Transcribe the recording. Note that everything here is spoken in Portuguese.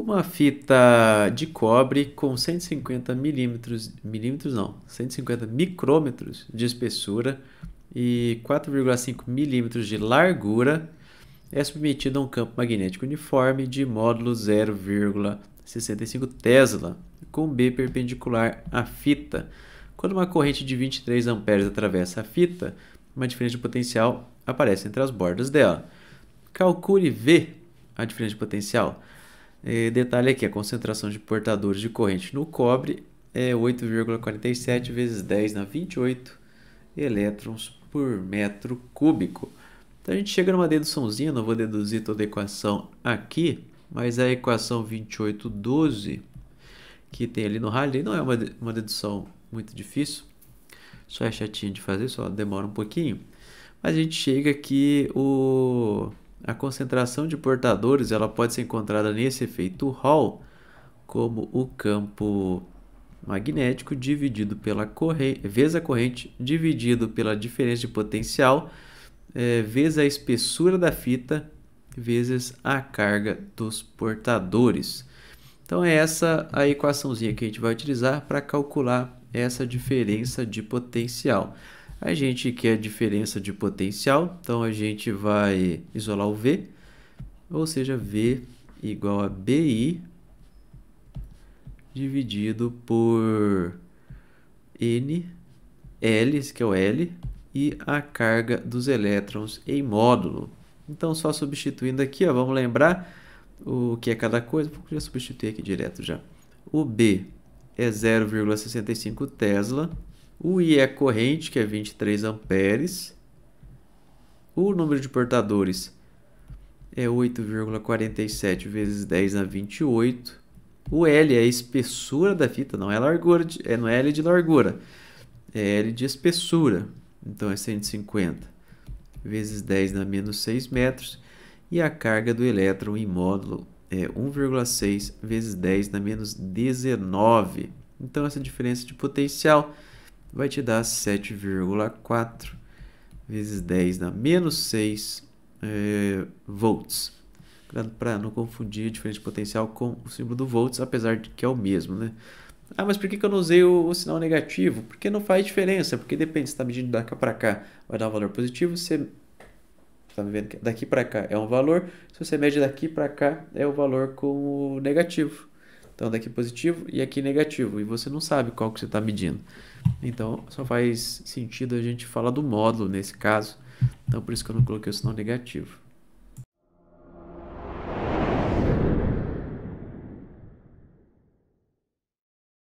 uma fita de cobre com 150 milímetros, milímetros não, 150 micrômetros de espessura e 4,5 milímetros de largura é submetida a um campo magnético uniforme de módulo 0,65 Tesla, com B perpendicular à fita. Quando uma corrente de 23 amperes atravessa a fita, uma diferença de potencial aparece entre as bordas dela. Calcule V, a diferença de potencial. É, detalhe aqui, a concentração de portadores de corrente no cobre é 8,47 vezes 10 na 28 elétrons por metro cúbico. Então a gente chega numa deduçãozinha, não vou deduzir toda a equação aqui, mas a equação 2812 que tem ali no Rayleigh não é uma, uma dedução muito difícil, só é chatinha de fazer, só demora um pouquinho. Mas a gente chega que o a concentração de portadores ela pode ser encontrada nesse efeito Hall como o campo magnético dividido pela corrente, vezes a corrente dividido pela diferença de potencial, é, vezes a espessura da fita, vezes a carga dos portadores. Então é essa a equaçãozinha que a gente vai utilizar para calcular essa diferença de potencial. A gente quer a diferença de potencial, então a gente vai isolar o V, ou seja, V igual a BI dividido por N, L, que é o L, e a carga dos elétrons em módulo. Então, só substituindo aqui, ó, vamos lembrar o que é cada coisa. Vou já substituir aqui direto já. O B é 0,65 Tesla o I é corrente, que é 23 amperes, o número de portadores é 8,47 vezes 10 a 28, o L é a espessura da fita, não é largura, de, é, não é L de largura, é L de espessura, então é 150 vezes 10 na menos 6 metros, e a carga do elétron em módulo é 1,6 vezes 10 na menos 19. Então essa diferença de potencial vai te dar 7,4 vezes 10 na menos 6 é, volts. Para não confundir a diferença de potencial com o símbolo do volts, apesar de que é o mesmo, né? Ah, mas por que, que eu não usei o, o, sinal negativo? Porque não faz diferença, porque depende, se está medindo daqui para cá, vai dar um valor positivo, você está vendo que daqui para cá é um valor, se você mede daqui para cá, é o valor com o negativo. Então daqui é positivo e aqui é negativo. E você não sabe qual que você está medindo. Então só faz sentido a gente falar do módulo nesse caso. Então por isso que eu não coloquei o sinal negativo.